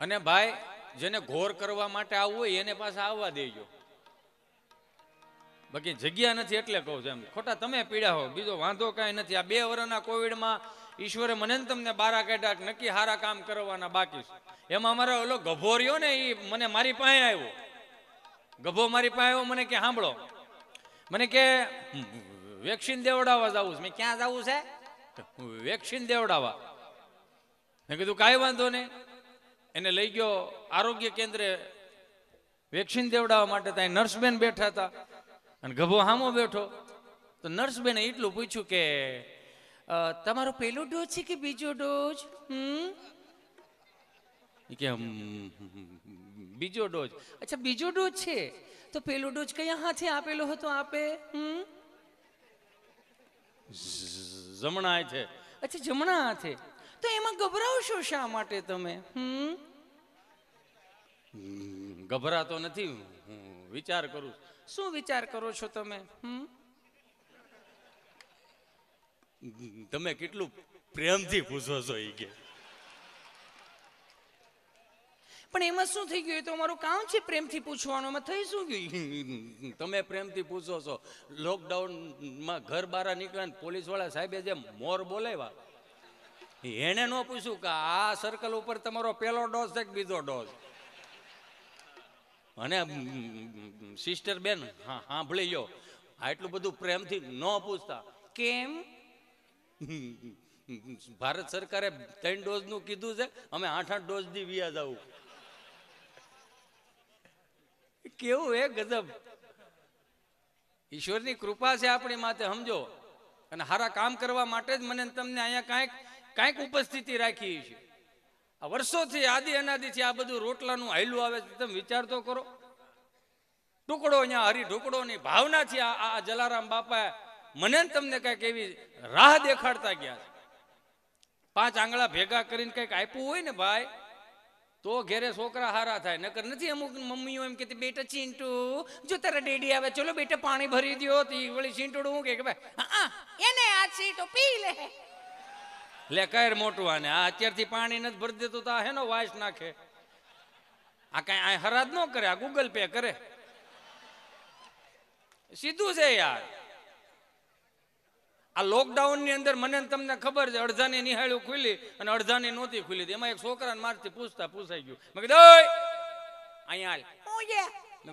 અને ભાઈ જેને ઘોર કરવા માટે આવવું હોય એને પાસે આવવા દેજો બાકી જગ્યા નથી એટલે કહું છું એમ ખોટા તમે પીડા હો બીજો વાંધો કાંઈ નથી આ બે વર્ષના કોવિડમાં ઈશ્વરે મને તમને બારા કાઢ્યા નક્કી સારા કામ કરવાના બાકી છે એમાં અમારો ઓલો ગભો રહ્યો ને એ મને મારી પાસે આવ્યો ગભો મારી પાસે આવ્યો મને કે સાંભળો મને કે વેક્સિન દેવડાવવા જવું છે મેં ક્યાં જવું છે વેક્સિન દેવડાવવા મેં કીધું કાંઈ વાંધો નહીં એને લઈ ગયો આરોગ્ય કેન્દ્રે વેક્સિન દેવડાવવા માટે ત્યાં નર્સબેન બેઠા હતા અને ગભો હામો બેઠો તો નર્સબેને એટલું પૂછ્યું કે તમારો પેલો ડોઝ છે કે બીજો ડોઝ હમ કે બીજો ડોઝ અચ્છા બીજો ડોઝ છે તો પેલો ડોઝ કયા હાથે આપેલો હતો આપે હમ જમણા છે અચ્છા જમણા હાથે તો એમાં ગભરાવશો શા માટે તમે હમ ગભરાતો નથી હું વિચાર કરું શું વિચાર કરો છો તમે હમ તમે કેટલું પ્રેમથી પૂછો છો એ કે પણ એમાં શું થઈ ગયું તો અમારું કામ છે પ્રેમથી પૂછવાનું એમાં થઈ શું ગયું તમે પ્રેમથી પૂછો છો લોકડાઉનમાં ઘર બહાર નીકળ્યા પોલીસ વાળા સાહેબે જે મોર બોલાવ્યા એને ન પૂછ્યું કે આ સર્કલ ઉપર તમારો પહેલો ડોઝ છે કે બીજો ડોઝ અને સિસ્ટર બેન હા સાંભળી લો આટલું બધું પ્રેમથી ન પૂછતા કેમ ભારત સરકારે ત્રણ ડોઝ નું કીધું છે અમે આઠ આઠ ડોઝ થી વ્યા જવું કેવું હે ગજબ ઈશ્વરની કૃપા છે આપણી માથે સમજો અને સારા કામ કરવા માટે જ મને તમને અહીંયા કાંઈક કાંઈક ઉપસ્થિતિ રાખી છે આ વર્ષોથી આદિ અનાદિથી આ બધું રોટલાનું હાયલું આવે છે તમે વિચાર તો કરો ટુકડો અહીંયા હરી ઢુકડોની ભાવનાથી આ જલારામ બાપા મને તમને કાંઈક એવી રાહ દેખાડતા ગયા છે પાંચ આંગળા ભેગા કરીને કંઈક આપ્યું હોય ને ભાઈ તો ઘેરે છોકરા હારા થાય નકર નથી અમુક મમ્મીઓ એમ કહેતી બેટા ચીંટુ જો તારા ડેડી આવે ચલો બેટા પાણી ભરી દો વળી ચીંટુડું હું કે ભાઈ હા એને આ ચીંટુ પી લે લે કહેર મોટું આને આ અત્યારથી પાણી નથી ભરી દેતું તો આ હેનો વાસ નાખે આ કઈ આ હરાજ ન કરે આ ગૂગલ પે કરે સીધું છે યાર આ લોકડાઉન ની અંદર મને તમને ખબર છે અડધાની નિહાળ્યું ખુલી અને અડધાની નોતી ખુલી એમાં એક છોકરાને મારથી પૂછતા પૂછાઈ ગયું મેં કીધું અહીંયા હાલ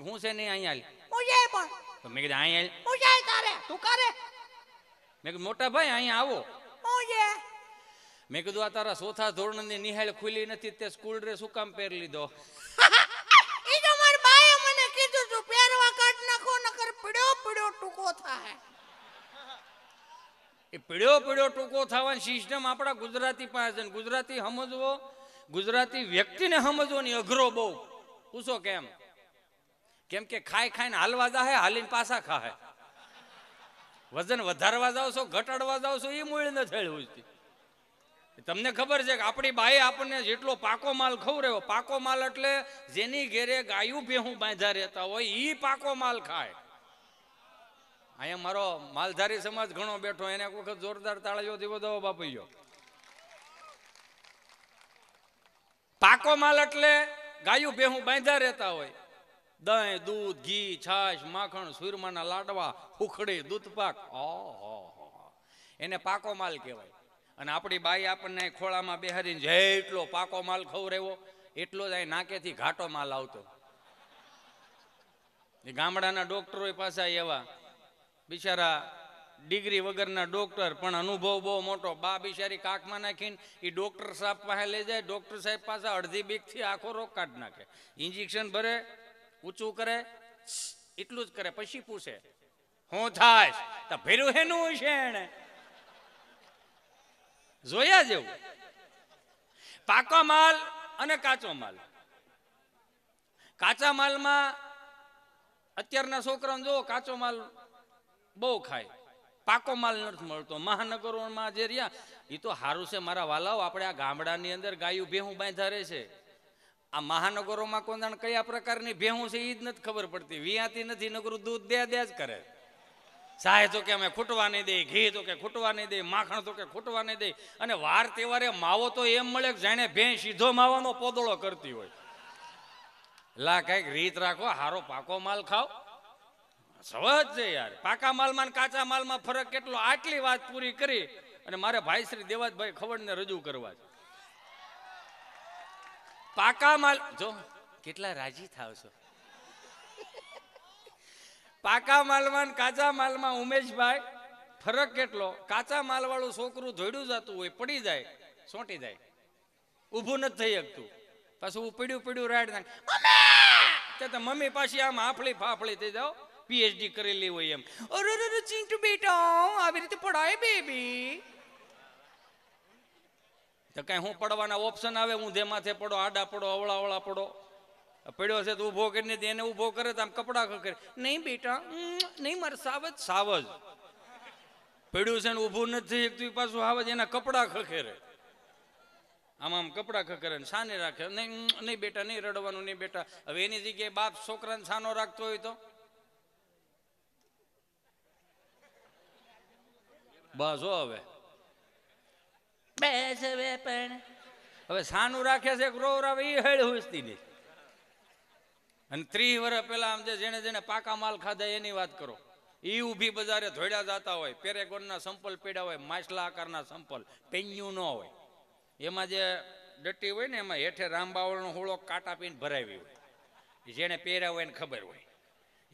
હું છે નહીં અહીંયા હાલ મેં કીધું અહીંયા તું કરે મેં કીધું મોટા ભાઈ અહીંયા આવો મેં કીધું આ તારા ચોથા ધોરણની નિહાળ ખુલી નથી તે સ્કૂલ ડ્રેસ શું કામ પહેરી લીધો કીધું તું પહેરવા નાખો પડ્યો થાય એ પીળ્યો પીળ્યો ટૂંકો થવાની આપણા ગુજરાતી પાસે ગુજરાતી સમજવો ગુજરાતી વ્યક્તિને સમજવાની અઘરો બહુ પૂછો કેમ કેમ કે ખાઈ ખાઈને હાલવા જાહે હાલીને પાછા ખાહે વજન વધારવા જાવ છો ઘટાડવા જાવ છો એ મૂળ ન થયેલું તમને ખબર છે કે આપણી બાએ આપણને જેટલો પાકો માલ ખવડાવ્યો પાકો માલ એટલે જેની ઘેરે ગાયું ભેહું બાંધા રહેતા હોય એ પાકો માલ ખાય અહીંયા મારો માલધારી સમાજ ઘણો બેઠો એને એક વખત જોરદાર તાળીઓથી વધાવો બાપૈયો પાકો માલ એટલે ગાયું ભેહું બાંધા રહેતા હોય દહીં દૂધ ઘી છાશ માખણ સુરમાના લાડવા ઉખડી દૂધપાક એને પાકો માલ કહેવાય અને આપણી બાઈ આપણને ખોળામાં બેહારીને જેટલો પાકો માલ ખવરેવો એટલો જ અહીં નાકેથી ઘાટો માલ આવતો એ ગામડાના ડોક્ટરો પાછા એવા બિચારા ડિગ્રી વગરના ડોક્ટર પણ અનુભવ બહુ મોટો બા બિચારી કાકમાં નાખીને એ ડોક્ટર સાહેબ પાસે લઈ જાય ડોક્ટર સાહેબ પાસે અડધી બીકથી આખો રોગ કાઢી નાખે ઇન્જેક્શન ભરે ઊંચું કરે એટલું જ કરે પછી પૂછે હું થાય તો ભેરું હેનું છે એણે જોયા જેવું પાકો માલ અને કાચો માલ કાચા માલમાં અત્યારના છોકરાને જો કાચો માલ બહુ ખાય પાકો માલ નથી મળતો મહાનગરોમાં જે રહ્યા એ તો સારું છે મારા વાલાઓ આપણે આ ગામડાની અંદર ગાયું ભેહું બાંધારે છે આ મહાનગરોમાં કોણ કયા પ્રકારની ભેહું છે એ જ નથી ખબર પડતી વિયાતી નથી નગરું દૂધ દે દે જ કરે સાહે તો કે અમે ખૂટવા નહીં દઈ ઘી તો કે ખૂટવા નહીં દઈ માખણ તો કે ખૂટવા નહીં દઈ અને વાર તહેવારે માવો તો એમ મળે કે જાણે ભેં સીધો માવાનો પોદળો કરતી હોય લા કઈક રીત રાખો હારો પાકો માલ ખાઓ સવજ છે યાર પાકા માલમાં કાચા માલમાં ફરક કેટલો આટલી વાત પૂરી કરી અને મારે ભાઈ શ્રી દેવાજભાઈ ખવડને રજૂ કરવા છે પાકા માલ જો કેટલા રાજી થાવ છો પાકા માલમાં કાચા માલમાં ઉમેશભાઈ ફરક કેટલો કાચા માલવાળું છોકરું ધોડ્યું જતું હોય પડી જાય સોંટી જાય ઊભું નથી થઈ શકતું પાછું ઉપડ્યું પડ્યું રાડ નાખે તો મમ્મી પાછી આમ હાફળી ફાફળી થઈ જાઓ પીએચડી કરેલી હોય એમ અરે ચીંટુ બેટા આવી રીતે પડાય બેબી તો કઈ હું પડવાના ઓપ્શન આવે હું જે માથે પડો આડા પડો અવળા અવળા પડો પડ્યો છે તો ઊભો કરીને એને ઊભો કરે તો આમ કપડા કરે નહીં બેટા નહીં મારે સાવજ સાવજ પડ્યું છે ને ઊભું નથી એક તું પાછું સાવજ એના કપડા ખખેરે આમ આમ કપડાં ખખેરે સાને રાખે નહીં નહીં બેટા નહીં રડવાનું નહીં બેટા હવે એની જગ્યાએ બાપ છોકરાને સાનો રાખતો હોય તો બસ હો હવે બે છે હવે સાનું રાખે છે રોવ રાવે એ હેડ હુસતી નહીં અને ત્રીસ વર્ષ પહેલા આમ જે જેને જેને પાકા માલ ખાધા એની વાત કરો એ ઊભી બજારે ધોડ્યા જતા હોય પેરેગોનના સંપલ પીડા હોય માછલા આકારના સંપલ પેન્યું ન હોય એમાં જે ડટ્ટી હોય ને એમાં હેઠે રામબાવળનો હોળો કાંટા પીને ભરાવી હોય જેને પહેર્યા હોય ને ખબર હોય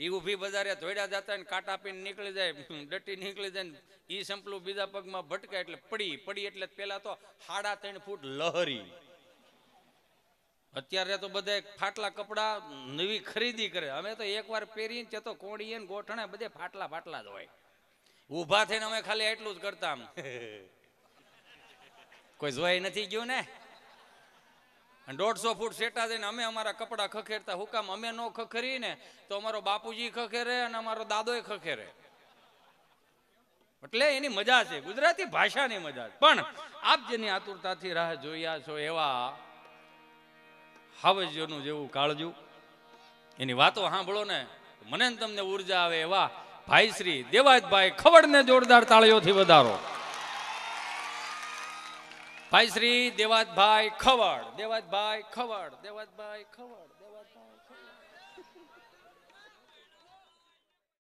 એ ઊભી બજારે ધોડ્યા જતા હોય ને કાંટા પીને નીકળી જાય ડટ્ટી નીકળી જાય ને એ સંપલું બીજા પગમાં ભટકાય એટલે પડી પડી એટલે પહેલાં તો સાડા ત્રણ ફૂટ લહરી અત્યારે તો બધા ફાટલા કપડા નવી ખરીદી કરે અમે તો એકવાર પહેરીને તે તો કોણીએ ગોઠણે બધે ફાટલા ફાટલા જ હોય ઊભા થઈને અમે ખાલી એટલું જ કરતા આમ કોઈ જોઈ નથી ગયું ને દોઢસો ફૂટ સેટા થઈને અમે અમારા કપડા ખખેરતા હુકામ અમે ન ખખરી ને તો અમારો બાપુજી ખખેરે અને અમારો દાદોય ખખેરે એટલે એની મજા છે ગુજરાતી ભાષાની મજા પણ આપ જેની આતુરતાથી રાહ જોયા છો એવા હાવજ્યોનું જેવું કાળજું એની વાતો સાંભળો ને મને તમને ઉર્જા આવે એવા ભાઈ શ્રી દેવાજભાઈ ને જોરદાર તાળીઓથી વધારો ભાઈ શ્રી દેવાજભાઈ ખવડ દેવાજભાઈ ખવડ દેવાજભાઈ ખવડ